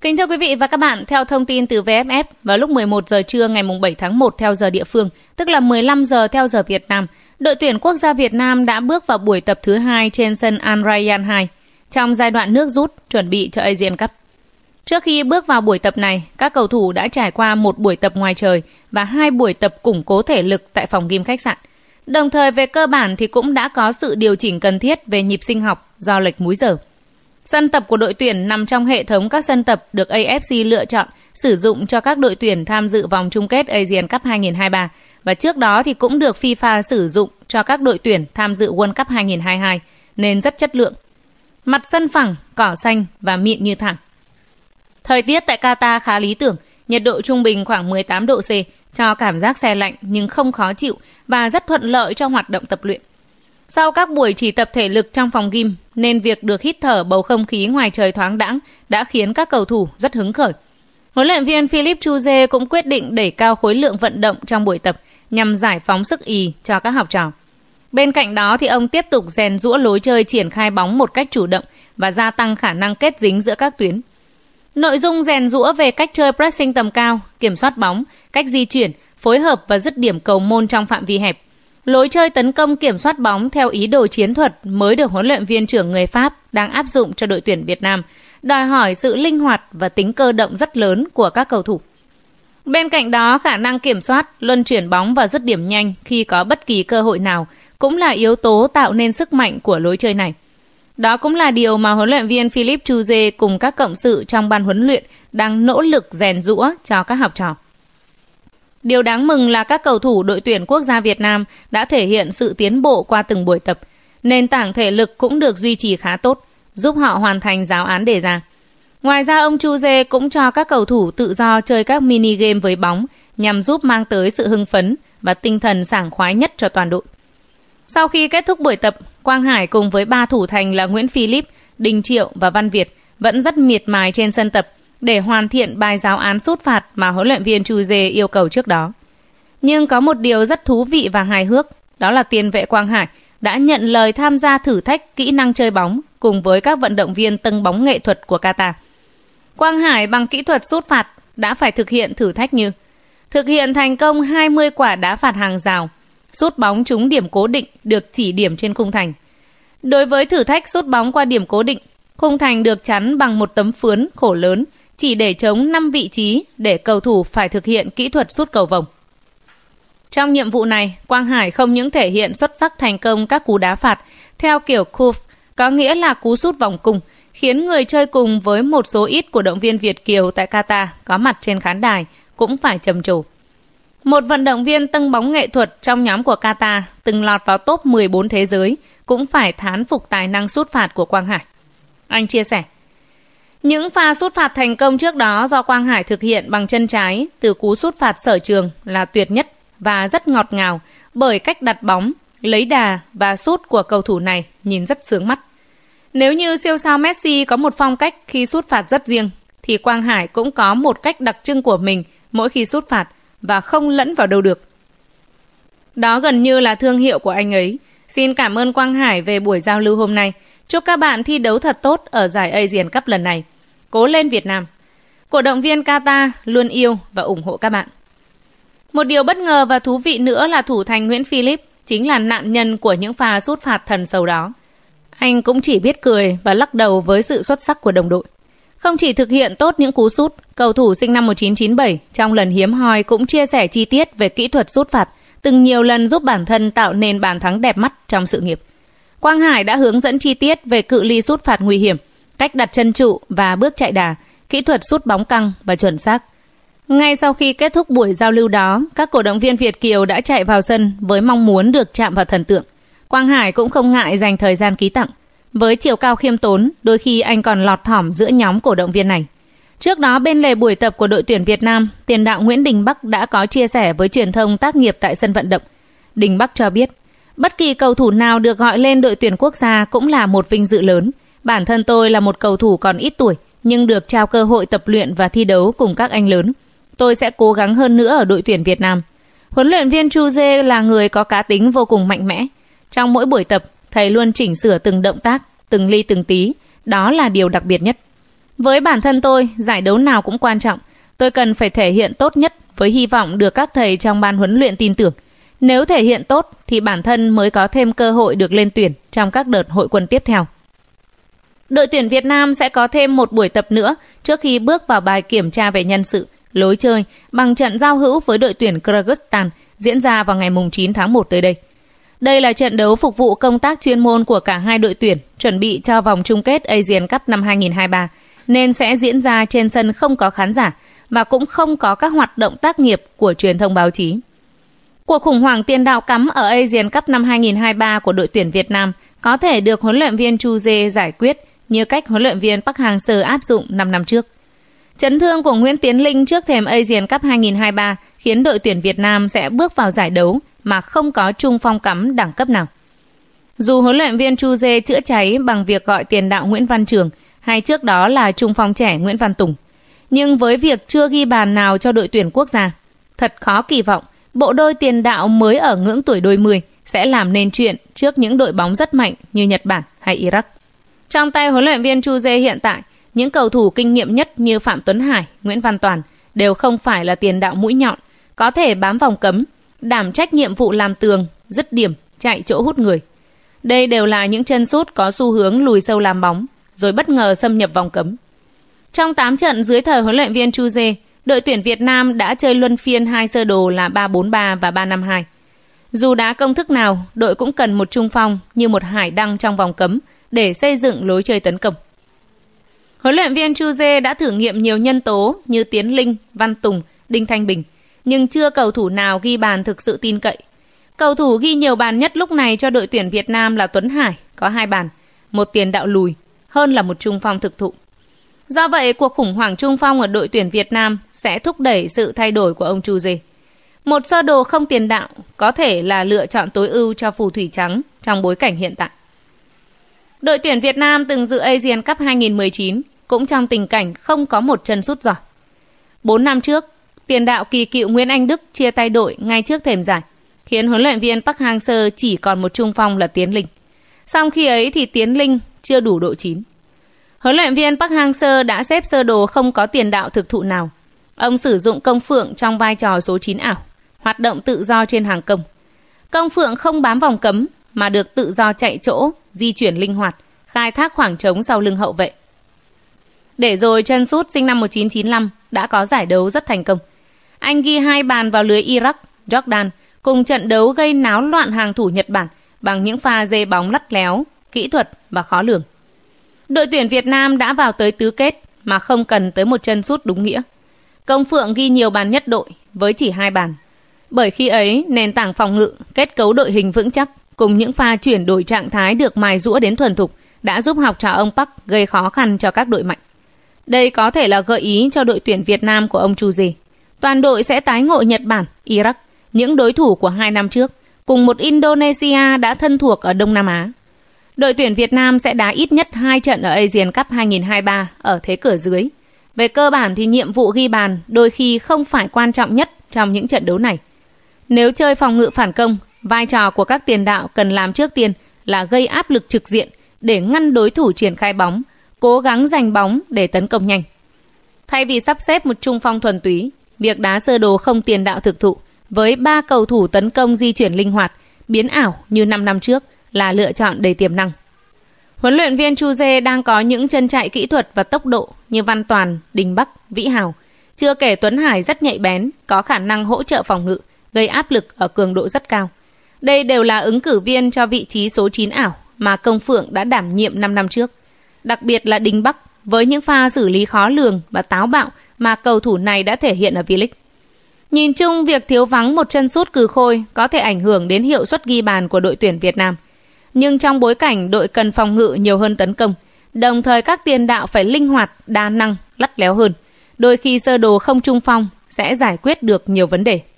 Kính thưa quý vị và các bạn, theo thông tin từ VFF, vào lúc 11 giờ trưa ngày 7 tháng 1 theo giờ địa phương, tức là 15 giờ theo giờ Việt Nam, đội tuyển quốc gia Việt Nam đã bước vào buổi tập thứ hai trên sân Al Rayyan 2 trong giai đoạn nước rút chuẩn bị cho Asian Cup. Trước khi bước vào buổi tập này, các cầu thủ đã trải qua một buổi tập ngoài trời và hai buổi tập củng cố thể lực tại phòng gym khách sạn. Đồng thời về cơ bản thì cũng đã có sự điều chỉnh cần thiết về nhịp sinh học do lệch múi giờ. Sân tập của đội tuyển nằm trong hệ thống các sân tập được AFC lựa chọn sử dụng cho các đội tuyển tham dự vòng chung kết Asian Cup 2023 và trước đó thì cũng được FIFA sử dụng cho các đội tuyển tham dự World Cup 2022 nên rất chất lượng. Mặt sân phẳng, cỏ xanh và mịn như thẳng. Thời tiết tại Qatar khá lý tưởng, nhiệt độ trung bình khoảng 18 độ C cho cảm giác xe lạnh nhưng không khó chịu và rất thuận lợi cho hoạt động tập luyện. Sau các buổi chỉ tập thể lực trong phòng gym, nên việc được hít thở bầu không khí ngoài trời thoáng đãng đã khiến các cầu thủ rất hứng khởi. Huấn luyện viên Philip Chuze cũng quyết định đẩy cao khối lượng vận động trong buổi tập nhằm giải phóng sức ý cho các học trò. Bên cạnh đó thì ông tiếp tục rèn rũa lối chơi triển khai bóng một cách chủ động và gia tăng khả năng kết dính giữa các tuyến. Nội dung rèn rũa về cách chơi pressing tầm cao, kiểm soát bóng, cách di chuyển, phối hợp và dứt điểm cầu môn trong phạm vi hẹp Lối chơi tấn công kiểm soát bóng theo ý đồ chiến thuật mới được huấn luyện viên trưởng người Pháp đang áp dụng cho đội tuyển Việt Nam, đòi hỏi sự linh hoạt và tính cơ động rất lớn của các cầu thủ. Bên cạnh đó, khả năng kiểm soát, luân chuyển bóng và dứt điểm nhanh khi có bất kỳ cơ hội nào cũng là yếu tố tạo nên sức mạnh của lối chơi này. Đó cũng là điều mà huấn luyện viên Philip Chuze cùng các cộng sự trong ban huấn luyện đang nỗ lực rèn rũa cho các học trò. Điều đáng mừng là các cầu thủ đội tuyển quốc gia Việt Nam đã thể hiện sự tiến bộ qua từng buổi tập. Nền tảng thể lực cũng được duy trì khá tốt, giúp họ hoàn thành giáo án đề ra. Ngoài ra ông Chu Dê cũng cho các cầu thủ tự do chơi các mini game với bóng nhằm giúp mang tới sự hưng phấn và tinh thần sảng khoái nhất cho toàn đội. Sau khi kết thúc buổi tập, Quang Hải cùng với ba thủ thành là Nguyễn Philip, Đình Triệu và Văn Việt vẫn rất miệt mài trên sân tập – để hoàn thiện bài giáo án sút phạt mà huấn luyện viên Chuje yêu cầu trước đó. Nhưng có một điều rất thú vị và hài hước, đó là tiền vệ Quang Hải đã nhận lời tham gia thử thách kỹ năng chơi bóng cùng với các vận động viên tân bóng nghệ thuật của Qatar. Quang Hải bằng kỹ thuật sút phạt đã phải thực hiện thử thách như thực hiện thành công 20 quả đá phạt hàng rào, sút bóng trúng điểm cố định được chỉ điểm trên khung thành. Đối với thử thách sút bóng qua điểm cố định, khung thành được chắn bằng một tấm phướn khổ lớn – chỉ để chống 5 vị trí để cầu thủ phải thực hiện kỹ thuật sút cầu vòng. Trong nhiệm vụ này, Quang Hải không những thể hiện xuất sắc thành công các cú đá phạt theo kiểu kuf có nghĩa là cú sút vòng cung, khiến người chơi cùng với một số ít của động viên Việt Kiều tại Qatar có mặt trên khán đài cũng phải trầm trồ. Một vận động viên tâng bóng nghệ thuật trong nhóm của Qatar từng lọt vào top 14 thế giới cũng phải thán phục tài năng sút phạt của Quang Hải. Anh chia sẻ, những pha sút phạt thành công trước đó do Quang Hải thực hiện bằng chân trái từ cú sút phạt sở trường là tuyệt nhất và rất ngọt ngào bởi cách đặt bóng, lấy đà và sút của cầu thủ này nhìn rất sướng mắt. Nếu như siêu sao Messi có một phong cách khi sút phạt rất riêng thì Quang Hải cũng có một cách đặc trưng của mình mỗi khi sút phạt và không lẫn vào đâu được. Đó gần như là thương hiệu của anh ấy. Xin cảm ơn Quang Hải về buổi giao lưu hôm nay. Chúc các bạn thi đấu thật tốt ở giải Asian Cup lần này. Cố lên Việt Nam! Cổ động viên Qatar luôn yêu và ủng hộ các bạn. Một điều bất ngờ và thú vị nữa là thủ thành Nguyễn Philip chính là nạn nhân của những pha sút phạt thần sầu đó. Anh cũng chỉ biết cười và lắc đầu với sự xuất sắc của đồng đội. Không chỉ thực hiện tốt những cú sút, cầu thủ sinh năm 1997 trong lần hiếm hoi cũng chia sẻ chi tiết về kỹ thuật sút phạt, từng nhiều lần giúp bản thân tạo nên bàn thắng đẹp mắt trong sự nghiệp. Quang Hải đã hướng dẫn chi tiết về cự ly sút phạt nguy hiểm, cách đặt chân trụ và bước chạy đà, kỹ thuật sút bóng căng và chuẩn xác. Ngay sau khi kết thúc buổi giao lưu đó, các cổ động viên Việt Kiều đã chạy vào sân với mong muốn được chạm vào thần tượng. Quang Hải cũng không ngại dành thời gian ký tặng. Với chiều cao khiêm tốn, đôi khi anh còn lọt thỏm giữa nhóm cổ động viên này. Trước đó bên lề buổi tập của đội tuyển Việt Nam, tiền đạo Nguyễn Đình Bắc đã có chia sẻ với truyền thông tác nghiệp tại sân vận động. Đình Bắc cho biết, bất kỳ cầu thủ nào được gọi lên đội tuyển quốc gia cũng là một vinh dự lớn. Bản thân tôi là một cầu thủ còn ít tuổi, nhưng được trao cơ hội tập luyện và thi đấu cùng các anh lớn. Tôi sẽ cố gắng hơn nữa ở đội tuyển Việt Nam. Huấn luyện viên Chu Dê là người có cá tính vô cùng mạnh mẽ. Trong mỗi buổi tập, thầy luôn chỉnh sửa từng động tác, từng ly từng tí. Đó là điều đặc biệt nhất. Với bản thân tôi, giải đấu nào cũng quan trọng. Tôi cần phải thể hiện tốt nhất với hy vọng được các thầy trong ban huấn luyện tin tưởng. Nếu thể hiện tốt thì bản thân mới có thêm cơ hội được lên tuyển trong các đợt hội quân tiếp theo. Đội tuyển Việt Nam sẽ có thêm một buổi tập nữa trước khi bước vào bài kiểm tra về nhân sự, lối chơi bằng trận giao hữu với đội tuyển Kyrgyzstan diễn ra vào ngày 9 tháng 1 tới đây. Đây là trận đấu phục vụ công tác chuyên môn của cả hai đội tuyển chuẩn bị cho vòng chung kết Asian Cup năm 2023 nên sẽ diễn ra trên sân không có khán giả và cũng không có các hoạt động tác nghiệp của truyền thông báo chí. Cuộc khủng hoảng tiền đạo cắm ở Asian Cup năm 2023 của đội tuyển Việt Nam có thể được huấn luyện viên Chu Dê giải quyết như cách huấn luyện viên Park Hang-seo áp dụng 5 năm trước. Chấn thương của Nguyễn Tiến Linh trước thềm Asian Cup 2023 khiến đội tuyển Việt Nam sẽ bước vào giải đấu mà không có trung phong cắm đẳng cấp nào. Dù huấn luyện viên Chu Dê chữa cháy bằng việc gọi tiền đạo Nguyễn Văn Trường hay trước đó là trung phong trẻ Nguyễn Văn Tùng, nhưng với việc chưa ghi bàn nào cho đội tuyển quốc gia, thật khó kỳ vọng bộ đôi tiền đạo mới ở ngưỡng tuổi đôi 10 sẽ làm nên chuyện trước những đội bóng rất mạnh như Nhật Bản hay Iraq. Trong tay huấn luyện viên Chu Dê hiện tại, những cầu thủ kinh nghiệm nhất như Phạm Tuấn Hải, Nguyễn Văn Toàn đều không phải là tiền đạo mũi nhọn, có thể bám vòng cấm, đảm trách nhiệm vụ làm tường, dứt điểm, chạy chỗ hút người. Đây đều là những chân sút có xu hướng lùi sâu làm bóng, rồi bất ngờ xâm nhập vòng cấm. Trong 8 trận dưới thời huấn luyện viên Chu Dê, đội tuyển Việt Nam đã chơi luân phiên hai sơ đồ là 343 và 352. Dù đá công thức nào, đội cũng cần một trung phong như một hải đăng trong vòng cấm – để xây dựng lối chơi tấn công. Huấn luyện viên Chu Dê đã thử nghiệm nhiều nhân tố như Tiến Linh, Văn Tùng, Đinh Thanh Bình, nhưng chưa cầu thủ nào ghi bàn thực sự tin cậy. Cầu thủ ghi nhiều bàn nhất lúc này cho đội tuyển Việt Nam là Tuấn Hải, có hai bàn, một tiền đạo lùi, hơn là một trung phong thực thụ. Do vậy, cuộc khủng hoảng trung phong ở đội tuyển Việt Nam sẽ thúc đẩy sự thay đổi của ông Chu Dê. Một sơ đồ không tiền đạo có thể là lựa chọn tối ưu cho phù thủy trắng trong bối cảnh hiện tại. Đội tuyển Việt Nam từng dự Asian Cup 2019 cũng trong tình cảnh không có một chân sút giỏi. 4 năm trước, tiền đạo kỳ cựu Nguyễn Anh Đức chia tay đội ngay trước thềm giải, khiến huấn luyện viên Park Hang-seo chỉ còn một trung phong là Tiến Linh. Song khi ấy thì Tiến Linh chưa đủ độ chín. Huấn luyện viên Park Hang-seo đã xếp sơ đồ không có tiền đạo thực thụ nào. Ông sử dụng công phượng trong vai trò số 9 ảo, hoạt động tự do trên hàng công. Công phượng không bám vòng cấm mà được tự do chạy chỗ di chuyển linh hoạt, khai thác khoảng trống sau lưng hậu vệ. Để rồi chân sút sinh năm 1995 đã có giải đấu rất thành công. Anh ghi hai bàn vào lưới Iraq, Jordan cùng trận đấu gây náo loạn hàng thủ Nhật Bản bằng những pha dê bóng lắt léo, kỹ thuật và khó lường. Đội tuyển Việt Nam đã vào tới tứ kết mà không cần tới một chân sút đúng nghĩa. Công Phượng ghi nhiều bàn nhất đội với chỉ hai bàn. Bởi khi ấy, nền tảng phòng ngự, kết cấu đội hình vững chắc cùng những pha chuyển đổi trạng thái được mài rũa đến thuần thục đã giúp học trò ông Park gây khó khăn cho các đội mạnh. Đây có thể là gợi ý cho đội tuyển Việt Nam của ông Chu Dì. Toàn đội sẽ tái ngộ Nhật Bản, Iraq, những đối thủ của hai năm trước, cùng một Indonesia đã thân thuộc ở Đông Nam Á. Đội tuyển Việt Nam sẽ đá ít nhất hai trận ở Asian Cup 2023 ở thế cửa dưới. Về cơ bản thì nhiệm vụ ghi bàn đôi khi không phải quan trọng nhất trong những trận đấu này. Nếu chơi phòng ngự phản công, Vai trò của các tiền đạo cần làm trước tiên là gây áp lực trực diện để ngăn đối thủ triển khai bóng, cố gắng giành bóng để tấn công nhanh. Thay vì sắp xếp một trung phong thuần túy, việc đá sơ đồ không tiền đạo thực thụ với ba cầu thủ tấn công di chuyển linh hoạt, biến ảo như 5 năm trước là lựa chọn đầy tiềm năng. Huấn luyện viên Chu Dê đang có những chân chạy kỹ thuật và tốc độ như Văn Toàn, Đình Bắc, Vĩ Hào. Chưa kể Tuấn Hải rất nhạy bén, có khả năng hỗ trợ phòng ngự, gây áp lực ở cường độ rất cao. Đây đều là ứng cử viên cho vị trí số 9 ảo mà Công Phượng đã đảm nhiệm 5 năm trước. Đặc biệt là Đinh Bắc với những pha xử lý khó lường và táo bạo mà cầu thủ này đã thể hiện ở V-League. Nhìn chung, việc thiếu vắng một chân sút cừ khôi có thể ảnh hưởng đến hiệu suất ghi bàn của đội tuyển Việt Nam. Nhưng trong bối cảnh đội cần phòng ngự nhiều hơn tấn công, đồng thời các tiền đạo phải linh hoạt, đa năng, lắt léo hơn. Đôi khi sơ đồ không trung phong sẽ giải quyết được nhiều vấn đề.